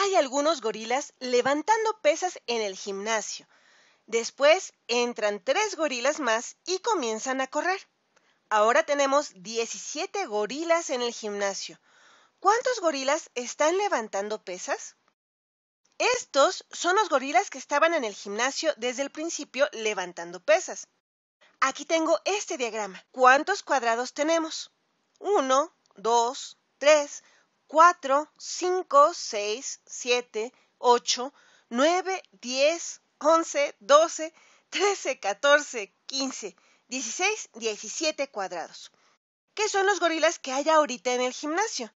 hay algunos gorilas levantando pesas en el gimnasio. Después entran tres gorilas más y comienzan a correr. Ahora tenemos 17 gorilas en el gimnasio. ¿Cuántos gorilas están levantando pesas? Estos son los gorilas que estaban en el gimnasio desde el principio levantando pesas. Aquí tengo este diagrama. ¿Cuántos cuadrados tenemos? Uno, dos, tres. 4, 5, 6, 7, 8, 9, 10, 11, 12, 13, 14, 15, 16, 17 cuadrados. ¿Qué son los gorilas que hay ahorita en el gimnasio?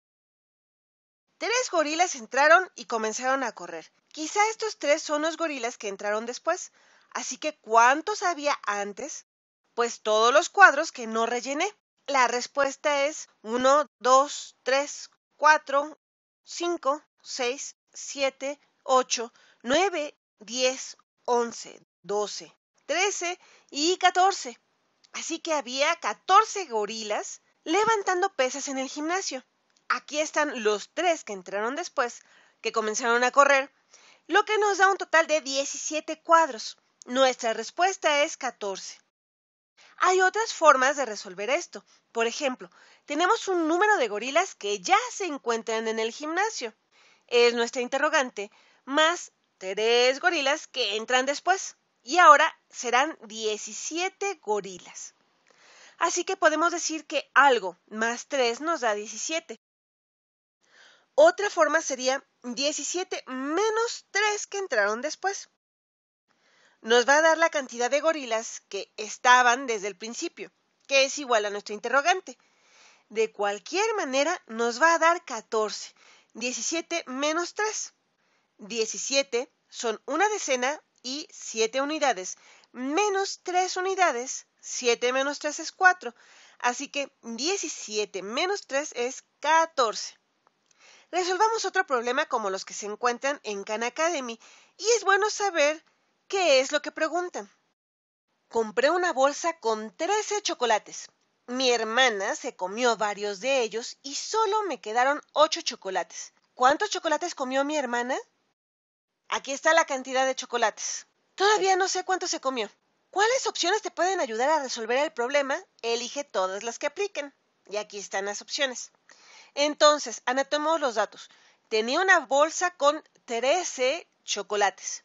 Tres gorilas entraron y comenzaron a correr. Quizá estos tres son los gorilas que entraron después. Así que ¿cuántos había antes? Pues todos los cuadros que no rellené. La respuesta es 1, 2, 3, 4, 5, 6, 7, 8, 9, 10, 11, 12, 13 y 14. Así que había 14 gorilas levantando pesas en el gimnasio. Aquí están los 3 que entraron después, que comenzaron a correr, lo que nos da un total de 17 cuadros. Nuestra respuesta es 14. Hay otras formas de resolver esto. Por ejemplo, tenemos un número de gorilas que ya se encuentran en el gimnasio. Es nuestra interrogante, más tres gorilas que entran después. Y ahora serán 17 gorilas. Así que podemos decir que algo más 3 nos da 17. Otra forma sería 17 menos 3 que entraron después nos va a dar la cantidad de gorilas que estaban desde el principio, que es igual a nuestro interrogante. De cualquier manera, nos va a dar 14. 17 menos 3. 17 son una decena y 7 unidades. Menos 3 unidades, 7 menos 3 es 4. Así que 17 menos 3 es 14. Resolvamos otro problema como los que se encuentran en Khan Academy. Y es bueno saber ¿Qué es lo que preguntan? Compré una bolsa con 13 chocolates. Mi hermana se comió varios de ellos y solo me quedaron 8 chocolates. ¿Cuántos chocolates comió mi hermana? Aquí está la cantidad de chocolates. Todavía no sé cuánto se comió. ¿Cuáles opciones te pueden ayudar a resolver el problema? Elige todas las que apliquen. Y aquí están las opciones. Entonces, anotemos los datos. Tenía una bolsa con 13 chocolates.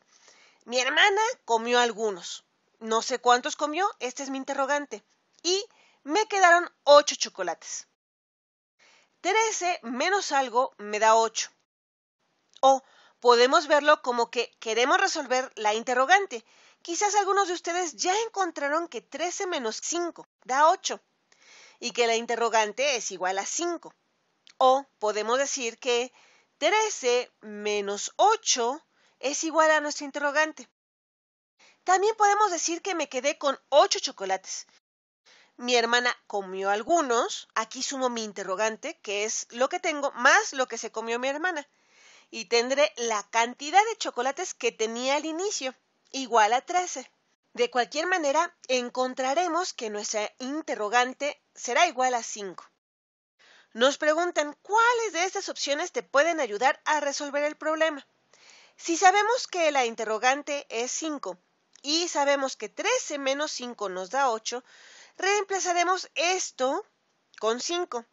Mi hermana comió algunos. No sé cuántos comió, este es mi interrogante. Y me quedaron ocho chocolates. 13 menos algo me da 8. O podemos verlo como que queremos resolver la interrogante. Quizás algunos de ustedes ya encontraron que 13 menos 5 da 8 y que la interrogante es igual a 5. O podemos decir que 13 menos 8 es igual a nuestro interrogante. También podemos decir que me quedé con ocho chocolates. Mi hermana comió algunos, aquí sumo mi interrogante, que es lo que tengo más lo que se comió mi hermana, y tendré la cantidad de chocolates que tenía al inicio, igual a 13. De cualquier manera, encontraremos que nuestra interrogante será igual a 5. Nos preguntan cuáles de estas opciones te pueden ayudar a resolver el problema. Si sabemos que la interrogante es 5 y sabemos que 13 menos 5 nos da 8, reemplazaremos esto con 5.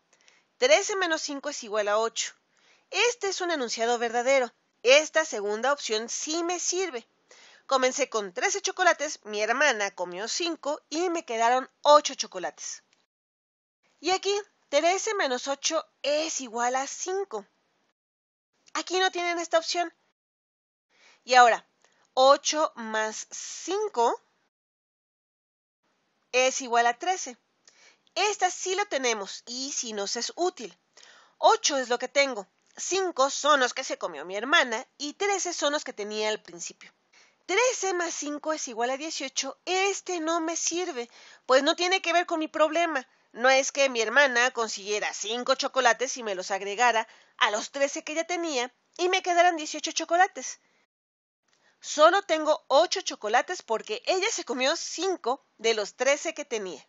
13 menos 5 es igual a 8. Este es un enunciado verdadero. Esta segunda opción sí me sirve. Comencé con 13 chocolates, mi hermana comió 5 y me quedaron 8 chocolates. Y aquí 13 menos 8 es igual a 5. Aquí no tienen esta opción. Y ahora, 8 más 5 es igual a 13. Esta sí lo tenemos y sí nos es útil. 8 es lo que tengo, 5 son los que se comió mi hermana y 13 son los que tenía al principio. 13 más 5 es igual a 18. Este no me sirve, pues no tiene que ver con mi problema. No es que mi hermana consiguiera 5 chocolates y me los agregara a los 13 que ya tenía y me quedaran 18 chocolates. Solo tengo 8 chocolates porque ella se comió 5 de los 13 que tenía.